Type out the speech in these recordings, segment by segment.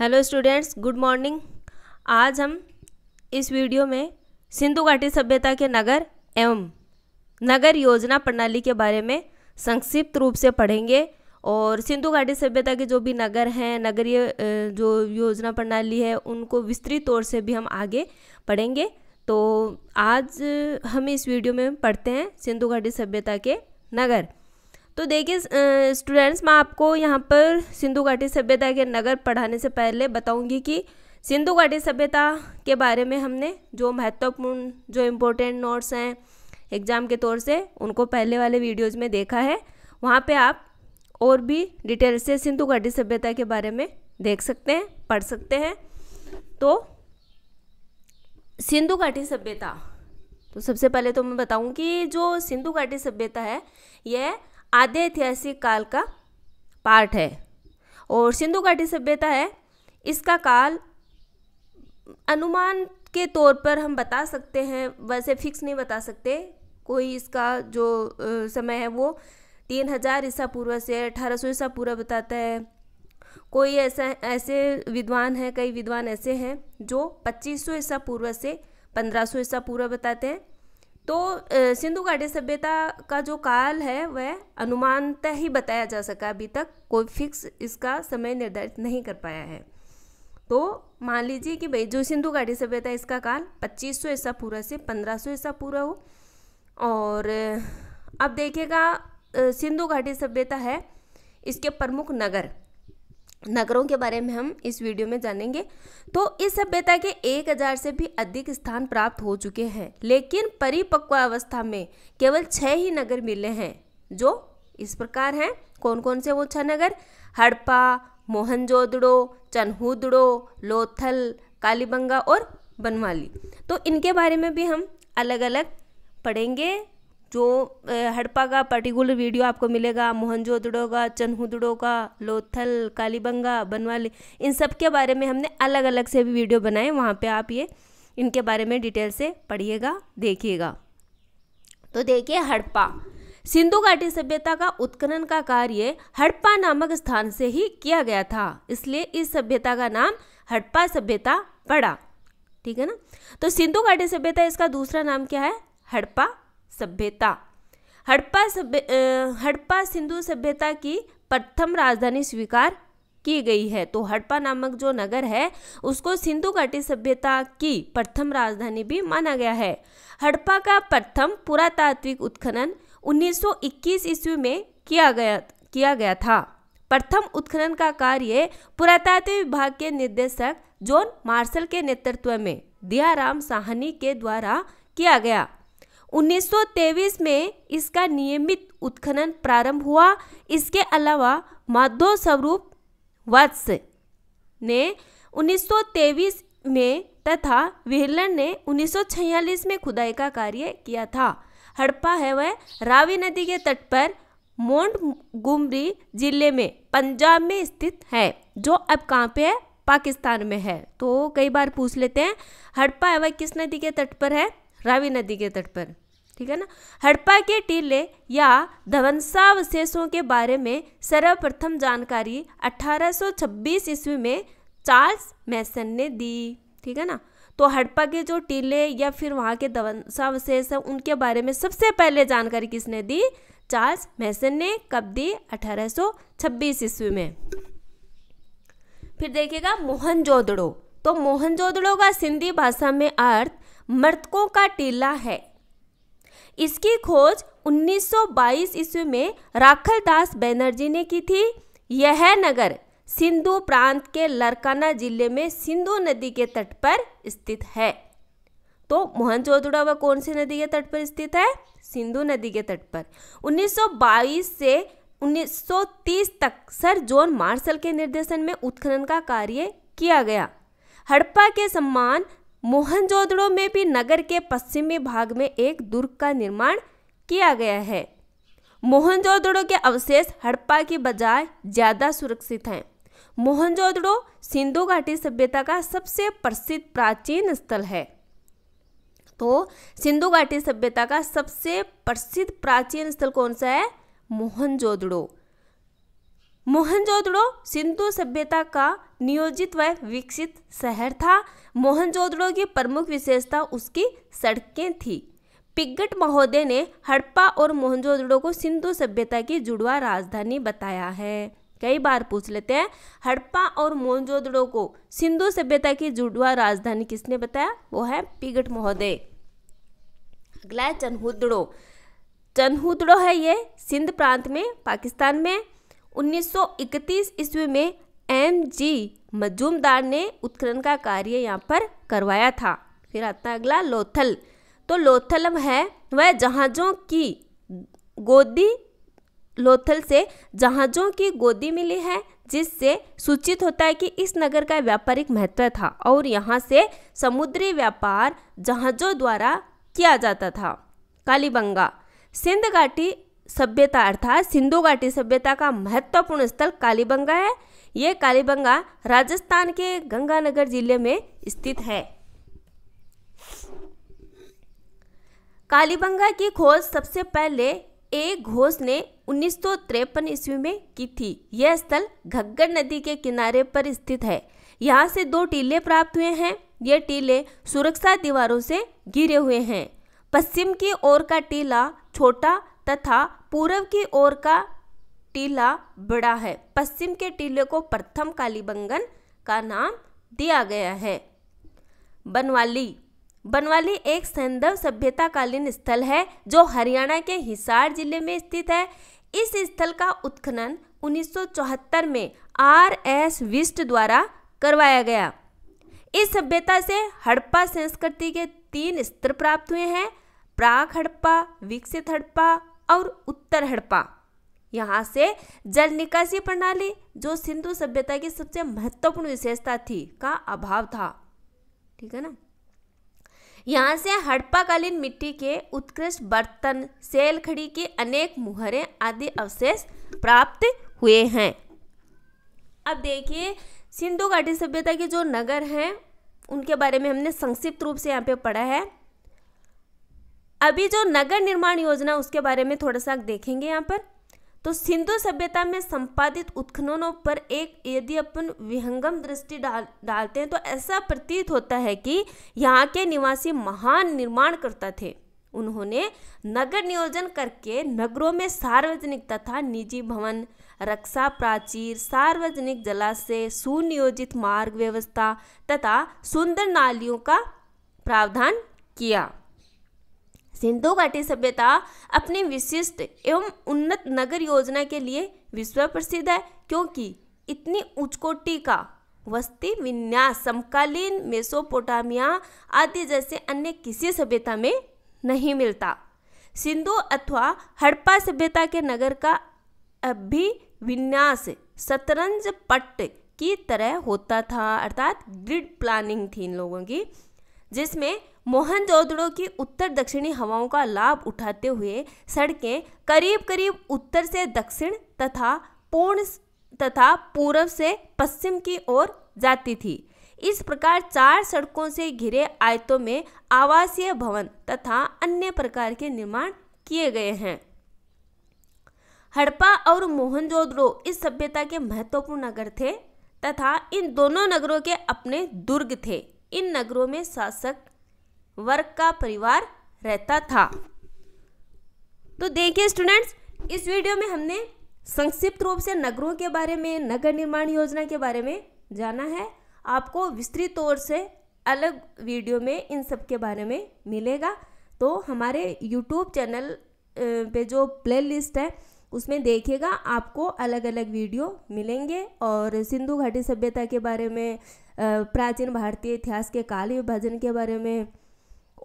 hello students good morning आज हम इस वीडियो में सिंधु घाटी सभ्यता के नगर एवं नगर योजना प्रणाली के बारे में संक्षिप्त रूप से पढ़ेंगे और सिंधु घाटी सभ्यता के जो भी नगर हैं नगरीय जो योजना प्रणाली है उनको विस्तृत तौर से भी हम आगे पढ़ेंगे तो आज हम इस वीडियो में पढ़ते हैं सिंधु घाटी सभ्यता के नगर तो देखिए स्टूडेंट्स मैं आपको यहाँ पर सिंधु घाटी सभ्यता के नगर पढ़ाने से पहले बताऊँगी कि सिंधु घाटी सभ्यता के बारे में हमने जो महत्वपूर्ण जो इम्पोर्टेंट नोट्स हैं एग्ज़ाम के तौर से उनको पहले वाले वीडियोज़ में देखा है वहाँ पर आप और भी डिटेल से सिंधु घाटी सभ्यता के बारे में देख सकते हैं पढ़ सकते हैं तो सिंधु घाटी सभ्यता तो सबसे पहले तो मैं बताऊं कि जो सिंधु घाटी सभ्यता है यह आदि ऐतिहासिक काल का पार्ट है और सिंधु घाटी सभ्यता है इसका काल अनुमान के तौर पर हम बता सकते हैं वैसे फिक्स नहीं बता सकते कोई इसका जो समय है वो तीन हजार ईसा पूर्व से अठारह सौ ईसा पूर्व बताता है कोई ऐसा ऐसे विद्वान हैं कई विद्वान ऐसे हैं जो पच्चीस सौ ईसा पूर्व से पंद्रह सौ ईसा पूर्व बताते हैं तो सिंधु घाटी सभ्यता का जो काल है वह अनुमानतः ही बताया जा सका अभी तक कोई फिक्स इसका समय निर्धारित नहीं कर पाया है तो मान लीजिए कि भाई जो सिंधु घाटी सभ्यता इसका काल 2500 ईसा पूरा से 1500 ईसा पूरा हो और अब देखिएगा सिंधु घाटी सभ्यता है इसके प्रमुख नगर नगरों के बारे में हम इस वीडियो में जानेंगे तो इस सभ्यता के एक हजार से भी अधिक स्थान प्राप्त हो चुके हैं लेकिन परिपक्व अवस्था में केवल छः ही नगर मिले हैं जो इस प्रकार हैं कौन कौन से वो छह नगर हड़पा मोहनजोदड़ो चन्हूदड़ो लोथल कालीबंगा और बनवाली तो इनके बारे में भी हम अलग अलग पढ़ेंगे जो हड़प्पा का पर्टिकुलर वीडियो आपको मिलेगा मोहनजोदड़ो का चन्हुदड़ो का लोथल कालीबंगा बनवाली इन सब के बारे में हमने अलग अलग से भी वीडियो बनाए वहाँ पे आप ये इनके बारे में डिटेल से पढ़िएगा देखिएगा तो देखिए हड़प्पा सिंधु घाटी सभ्यता का उत्खनन का कार्य हड़प्पा नामक स्थान से ही किया गया था इसलिए इस सभ्यता का नाम हड़प्पा सभ्यता पड़ा ठीक है ना तो सिंधु घाटी सभ्यता इसका दूसरा नाम क्या है हड़प्पा सभ्यता हड़प्पा सभ्य हड़प्पा सिंधु सभ्यता की प्रथम राजधानी स्वीकार की गई है तो हड़प्पा नामक जो नगर है उसको सिंधु घाटी सभ्यता की प्रथम राजधानी भी माना गया है हड़प्पा का प्रथम पुरातात्विक उत्खनन 1921 ईस्वी में किया गया किया गया था प्रथम उत्खनन का कार्य पुरातात्विक विभाग के निर्देशक जॉन मार्शल के नेतृत्व में दियाराम साहनी के द्वारा किया गया 1923 में इसका नियमित उत्खनन प्रारंभ हुआ इसके अलावा माधो स्वरूप वत्स ने 1923 में तथा विहलन ने 1946 में खुदाई का कार्य किया था हड़प्पा है वह रावी नदी के तट पर मोंड गुमरी जिले में पंजाब में स्थित है जो अब कहाँ पे है पाकिस्तान में है तो कई बार पूछ लेते हैं हड़प्पा है वह किस नदी के तट पर है रावी नदी के तट पर ठीक है ना हड़प्पा के टीले या ध्वंसावशेषों के बारे में सर्वप्रथम जानकारी 1826 ईस्वी में चार्ल्स मैसन ने दी ठीक है ना तो हड़प्पा के जो टीले या फिर वहाँ के ध्वंसावशेष हैं उनके बारे में सबसे पहले जानकारी किसने दी चार्ल्स मैसन ने कब दी 1826 ईस्वी में फिर देखिएगा मोहनजोदड़ो तो मोहनजोदड़ो का सिंधी भाषा में अर्थ मृतकों का टीला है इसकी खोज 1922 ईस्वी में राखल दास बैनर्जी ने की थी यह नगर सिंधु प्रांत के लरकाना जिले में सिंधु नदी के तट पर स्थित है तो वह कौन सी नदी के तट पर स्थित है सिंधु नदी के तट पर 1922 से 1930 तक सर जॉन मार्शल के निर्देशन में उत्खनन का कार्य किया गया हड़प्पा के सम्मान मोहनजोदड़ो में भी नगर के पश्चिमी भाग में एक दुर्ग का निर्माण किया गया है मोहनजोदड़ो के अवशेष हड़प्पा की बजाय ज़्यादा सुरक्षित हैं मोहनजोदड़ो सिंधु घाटी सभ्यता का सबसे प्रसिद्ध प्राचीन स्थल है तो सिंधु घाटी सभ्यता का सबसे प्रसिद्ध प्राचीन स्थल कौन सा है मोहनजोदड़ो मोहनजोदड़ो सिंधु सभ्यता का नियोजित व विकसित शहर था मोहनजोदड़ो की प्रमुख विशेषता उसकी सड़कें थी पिगट महोदय ने हड़प्पा और मोहनजोदड़ो को सिंधु सभ्यता की जुड़वा राजधानी बताया है कई बार पूछ लेते हैं हड़प्पा और मोहनजोदड़ो को सिंधु सभ्यता की जुड़वा राजधानी किसने बताया वो है पिगट महोदय अगला है चनहुदड़ो चनहुदड़ो है ये सिंध प्रांत में पाकिस्तान में 1931 ईस्वी में एम जी मजूमदार ने उत्खनन का कार्य यहाँ पर करवाया था फिर आता है अगला लोथल तो लोथलम है वह जहाज़ों की गोदी लोथल से जहाज़ों की गोदी मिली है जिससे सूचित होता है कि इस नगर का व्यापारिक महत्व था और यहाँ से समुद्री व्यापार जहाज़ों द्वारा किया जाता था कालीबंगा सिंध घाटी सभ्यता अर्थात सिंधु घाटी सभ्यता का महत्वपूर्ण स्थल कालीबंगा है ये कालीबंगा राजस्थान के गंगानगर जिले में स्थित है कालीबंगा की खोज सबसे पहले ए घोष ने उन्नीस ईस्वी में की थी यह स्थल घग्गर नदी के किनारे पर स्थित है यहाँ से दो टीले प्राप्त हुए हैं ये टीले सुरक्षा दीवारों से घिरे हुए हैं पश्चिम की ओर का टीला छोटा तथा पूर्व की ओर का टीला बड़ा है पश्चिम के टीले को प्रथम कालीबंगन का नाम दिया गया है बनवाली बनवाली एक सैंधव सभ्यताकालीन स्थल है जो हरियाणा के हिसार जिले में स्थित है इस स्थल का उत्खनन उन्नीस में आर एस विस्ट द्वारा करवाया गया इस सभ्यता से हड़प्पा संस्कृति के तीन स्तर प्राप्त हुए हैं प्राग हड़प्पा विकसित हड़प्पा और उत्तर हड़प्पा यहाँ से जल निकासी प्रणाली जो सिंधु सभ्यता की सबसे महत्वपूर्ण विशेषता थी का अभाव था ठीक है ना यहाँ से हड़प्पाकालीन मिट्टी के उत्कृष्ट बर्तन सेल खड़ी के अनेक मुहरें आदि अवशेष प्राप्त हुए हैं अब देखिए सिंधु घाटी सभ्यता के जो नगर हैं उनके बारे में हमने संक्षिप्त रूप से यहाँ पे पढ़ा है अभी जो नगर निर्माण योजना उसके बारे में थोड़ा सा देखेंगे यहाँ पर तो सिंधु सभ्यता में संपादित उत्खननों पर एक यदि अपन विहंगम दृष्टि डाल डालते हैं तो ऐसा प्रतीत होता है कि यहाँ के निवासी महान निर्माणकर्ता थे उन्होंने नगर नियोजन करके नगरों में सार्वजनिक तथा निजी भवन रक्षा प्राचीर सार्वजनिक जलाशय सुनियोजित मार्ग व्यवस्था तथा सुंदर नालियों का प्रावधान किया सिंधु घाटी सभ्यता अपनी विशिष्ट एवं उन्नत नगर योजना के लिए विश्व प्रसिद्ध है क्योंकि इतनी उच्चकोटि का वस्ती विन्यास समकालीन मेसोपोटामिया आदि जैसे अन्य किसी सभ्यता में नहीं मिलता सिंधु अथवा हड़प्पा सभ्यता के नगर का अभी विन्यास शतरंज पट्ट की तरह होता था अर्थात ग्रिड प्लानिंग थी इन लोगों की जिसमें मोहनजोदड़ो की उत्तर दक्षिणी हवाओं का लाभ उठाते हुए सड़कें करीब करीब उत्तर से दक्षिण तथा पूर्ण तथा पूर्व से पश्चिम की ओर जाती थी इस प्रकार चार सड़कों से घिरे आयतों में आवासीय भवन तथा अन्य प्रकार के निर्माण किए गए हैं हड़प्पा और मोहनजोदड़ो इस सभ्यता के महत्वपूर्ण नगर थे तथा इन दोनों नगरों के अपने दुर्ग थे इन नगरों में शासक वर्ग का परिवार रहता था तो देखिए स्टूडेंट्स इस वीडियो में हमने संक्षिप्त रूप से नगरों के बारे में नगर निर्माण योजना के बारे में जाना है आपको विस्तृत तौर से अलग वीडियो में इन सब के बारे में मिलेगा तो हमारे यूट्यूब चैनल पे जो प्लेलिस्ट है उसमें देखिएगा आपको अलग अलग वीडियो मिलेंगे और सिंधु घाटी सभ्यता के बारे में प्राचीन भारतीय इतिहास के काल विभाजन के बारे में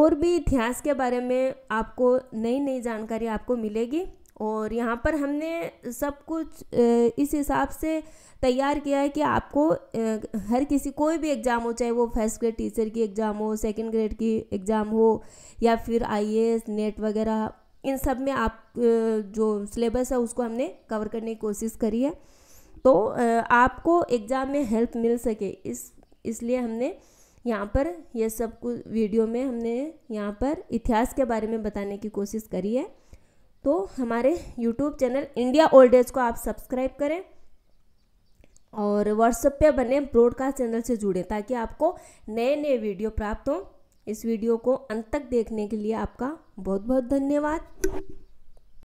और भी इतिहास के बारे में आपको नई नई जानकारी आपको मिलेगी और यहाँ पर हमने सब कुछ इस हिसाब से तैयार किया है कि आपको हर किसी कोई भी एग्ज़ाम हो चाहे वो फर्स्ट ग्रेड टीचर की एग्ज़ाम हो सेकंड ग्रेड की एग्ज़ाम हो या फिर आईएएस नेट वगैरह इन सब में आप जो सिलेबस है उसको हमने कवर करने की कोशिश करी है तो आपको एग्ज़ाम में हेल्प मिल सके इस इसलिए हमने यहाँ पर यह सब कुछ वीडियो में हमने यहाँ पर इतिहास के बारे में बताने की कोशिश करी है तो हमारे YouTube channel India old age को आप सब्सक्राइब करें और व्हाट्सएप पे बने ब्रॉडकास्ट चैनल से जुड़ें ताकि आपको नए नए वीडियो प्राप्त हों इस वीडियो को अंत तक देखने के लिए आपका बहुत बहुत धन्यवाद